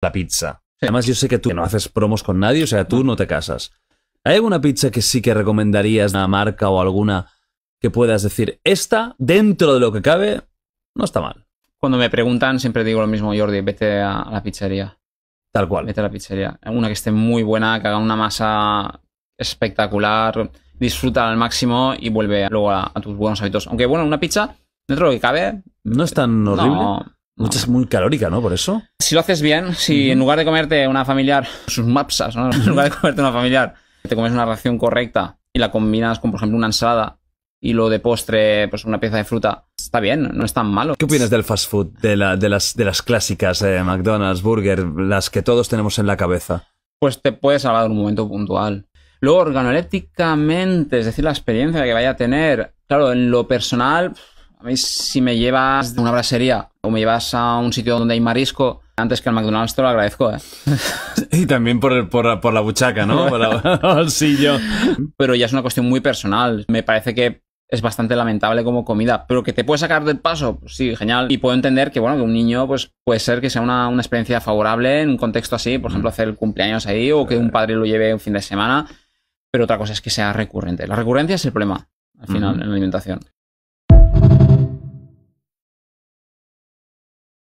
la pizza. Además, yo sé que tú no haces promos con nadie, o sea, tú no te casas. ¿Hay alguna pizza que sí que recomendarías, una marca o alguna que puedas decir, esta, dentro de lo que cabe, no está mal? Cuando me preguntan, siempre digo lo mismo, Jordi, vete a la pizzería. Tal cual. Vete a la pizzería. Una que esté muy buena, que haga una masa espectacular, disfruta al máximo y vuelve luego a, a tus buenos hábitos. Aunque bueno, una pizza, dentro de lo que cabe. No es tan horrible. No, muchas es muy calórica, ¿no? Por eso. Si lo haces bien, si en lugar de comerte una familiar, sus mapsas, ¿no? En lugar de comerte una familiar, te comes una ración correcta y la combinas con, por ejemplo, una ensalada y lo de postre, pues una pieza de fruta, está bien, no es tan malo. ¿Qué opinas del fast food, de, las, de las clásicas, eh, McDonald's, Burger, las que todos tenemos en la cabeza? Pues te puedes hablar de un momento puntual. Luego, organolépticamente, es decir, la experiencia que vaya a tener, claro, en lo personal, a mí si me llevas de una brasería o me llevas a un sitio donde hay marisco, antes que al McDonald's te lo agradezco. ¿eh? Y también por, la buchaca, ¿no? por el sillo Pero ya es una cuestión muy personal. Me parece que es bastante lamentable como comida, pero que te puedes sacar del paso, pues sí, genial. Y puedo entender que, bueno, que un niño, pues puede ser que sea una, experiencia favorable en un contexto así, por ejemplo, mm. hacer el cumpleaños ahí o que un eh. padre lo lleve un fin de semana, pero otra cosa es que sea recurrente. La recurrencia es el problema al final en la alimentación.